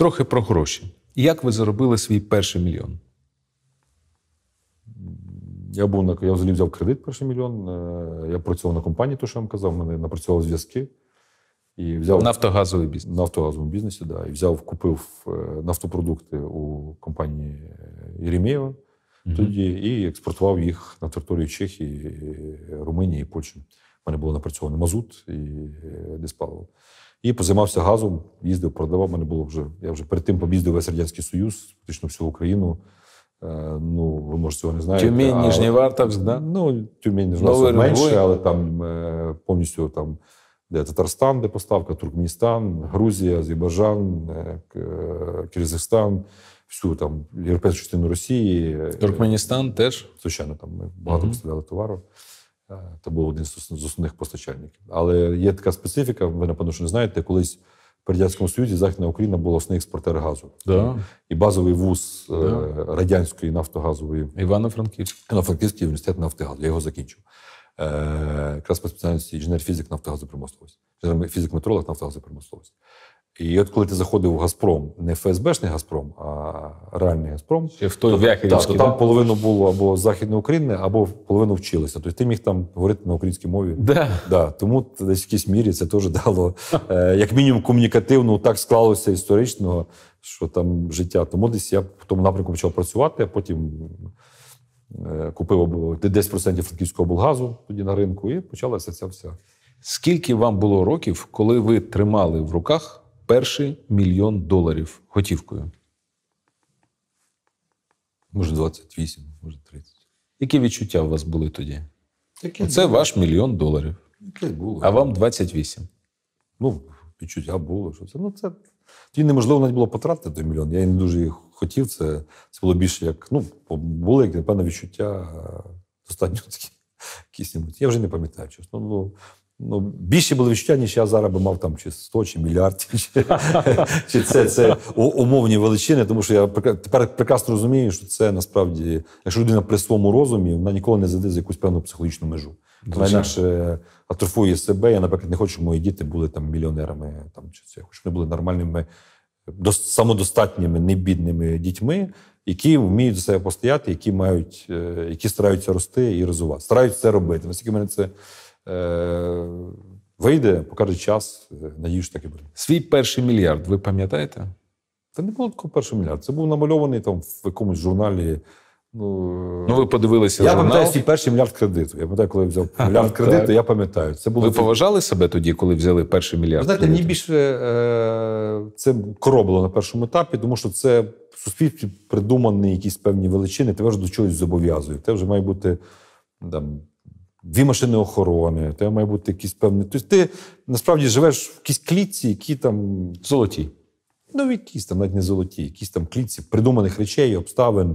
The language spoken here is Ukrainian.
Трохи про гроші. Як ви заробили свій перший мільйон? Я був на я взагалі взяв кредит перший мільйон. Е, я працював на компанії, то що я вам казав, мене напрацював зв'язки. І взяв Нафтогазовий бізнес. Нафтогазовому бізнесі, да. І взяв, купив е, нафтопродукти у компанії е, Єремєєва угу. тоді і експортував їх на територію Чехії, Румунії і Польщі мене було напрацьовано мазут і е, диспаливо. І позаймався газом, їздив, продавав. Мене було вже. Я вже перед тим побіздив весь радянський союз, фактично всю Україну. Е, ну, ви може цього не знаєте. Тюмень, але... да? Ну, Тюмень Ніжній менше, але там е, повністю там, де Татарстан, де поставка, Туркменістан, Грузія, Азербайджан, Киргизстан, всю там європейську частину Росії. Туркменістан теж? Звичайно, там ми багато угу. поставляли товару. Е, це був один з основних постачальників. Але є така специфіка, ви напевно, що не знаєте, колись в Радянському Союзі Західна Україна була основний експортер газу. Да. І базовий вуз е, да. радянської нафтогазової Івано-Франківський Івано-Франківський університет нафтогазу. Я його закінчив. Е, Якраз по спеціальності інженер-фізик нафтогазопромисловості, інженер фізик метролог нафтогазопромисловості. І от коли ти заходив в Газпром, не ФСБшний Газпром, а реальний Газпром, Ще в той то, так, то там половину було або України, або половину вчилися. Тобто ти міг там говорити на українській мові. Да. Да. Тому десь в якійсь мірі це теж дало, е, як мінімум, комунікативно так склалося історично, що там життя. Тому десь я в тому напрямку почав працювати, а потім е, купив 10% франківського облгазу тоді на ринку, і почалася ця вся. Скільки вам було років, коли ви тримали в руках? перший мільйон доларів готівкою. Може, 28, може 30. Які відчуття у вас були тоді? Таке Це було. ваш мільйон доларів. Таке було. А вам 28. Ну, відчуття було, що це. Ну, це. Тоді неможливо навіть було потратити той мільйон. Я не дуже їх хотів. Це це було більше як. Ну, були, як, напевно, відчуття достатньо такі. Якісь Я вже не пам'ятаю, чесно. Ну, ну, більше були відчуття, ніж я зараз би мав там чи 100, чи мільярд, чи, це це умовні величини, тому що я тепер прекрасно розумію, що це насправді, якщо людина при своєму розумі, вона ніколи не зайде за якусь певну психологічну межу. Вона інакше атрофує себе. Я, наприклад, не хочу, щоб мої діти були там мільйонерами, там чи це, хоч вони були нормальними, самодостатніми, небідними дітьми. Які вміють за себе постояти, які мають, е, які стараються рости і розвивати, стараються це робити. Наскільки мене це Е, вийде, покаже час, е, надію, що таки буде. Свій перший мільярд, ви пам'ятаєте? Це не було такого першого мільярда. Це був намальований там в якомусь журналі. Ну, е, ну ви подивилися. Я пам'ятаю свій перший мільярд кредиту. Я пам'ятаю, коли я взяв мільярд кредиту, я пам'ятаю. Це було Ви поважали себе тоді, коли взяли перший мільярд? знаєте, мені більше е, це коробило на першому етапі, тому що це в суспільстві придумані якісь певні величини. Тебе вже до чогось зобов'язує. Те вже має бути там дві машини охорони, тебе має бути якийсь певний. Тобто ти насправді живеш в якійсь клітці, які там золоті. Ну, якісь там навіть не золоті, якісь там клітці придуманих речей, обставин.